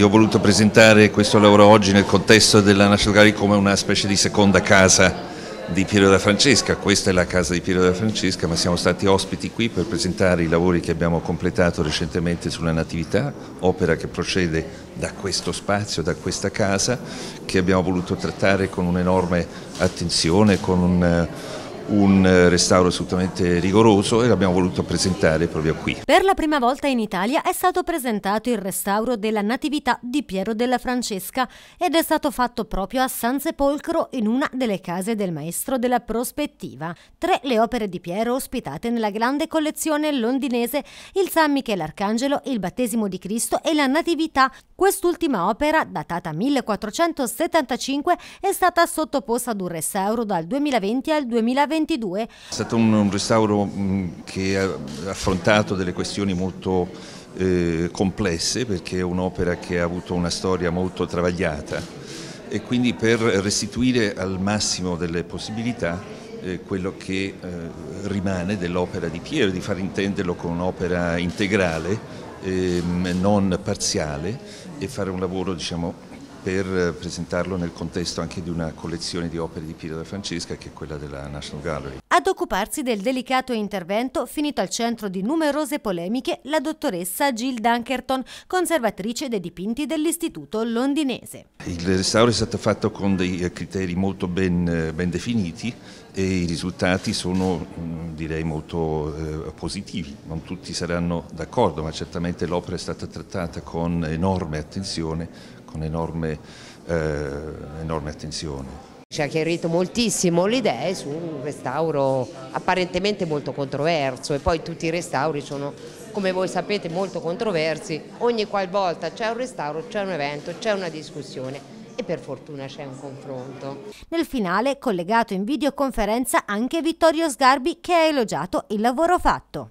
io ho voluto presentare questo lavoro oggi nel contesto della National Gallery come una specie di seconda casa di Piero da Francesca, questa è la casa di Piero da Francesca, ma siamo stati ospiti qui per presentare i lavori che abbiamo completato recentemente sulla Natività, opera che procede da questo spazio, da questa casa, che abbiamo voluto trattare con un'enorme attenzione, con un eh, un eh, restauro assolutamente rigoroso e l'abbiamo voluto presentare proprio qui. Per la prima volta in Italia è stato presentato il restauro della Natività di Piero della Francesca ed è stato fatto proprio a San Sepolcro in una delle case del maestro della prospettiva. Tre le opere di Piero ospitate nella grande collezione londinese Il San Michele Arcangelo, Il Battesimo di Cristo e la Natività Quest'ultima opera, datata 1475, è stata sottoposta ad un restauro dal 2020 al 2022. È stato un restauro mm, che ha affrontato delle questioni molto eh, complesse perché è un'opera che ha avuto una storia molto travagliata e quindi per restituire al massimo delle possibilità eh, quello che eh, rimane dell'opera di Piero, di far intenderlo come un'opera integrale, ehm, non parziale e fare un lavoro diciamo, per presentarlo nel contesto anche di una collezione di opere di Piero da Francesca che è quella della National Gallery. Ad occuparsi del delicato intervento, finito al centro di numerose polemiche, la dottoressa Jill Dunkerton, conservatrice dei dipinti dell'istituto londinese. Il restauro è stato fatto con dei criteri molto ben, ben definiti e i risultati sono direi molto eh, positivi, non tutti saranno d'accordo ma certamente l'opera è stata trattata con enorme attenzione, con enorme, eh, enorme attenzione. Ci ha chiarito moltissimo le idee su un restauro apparentemente molto controverso e poi tutti i restauri sono, come voi sapete, molto controversi. Ogni qualvolta c'è un restauro, c'è un evento, c'è una discussione e per fortuna c'è un confronto. Nel finale, collegato in videoconferenza anche Vittorio Sgarbi che ha elogiato il lavoro fatto.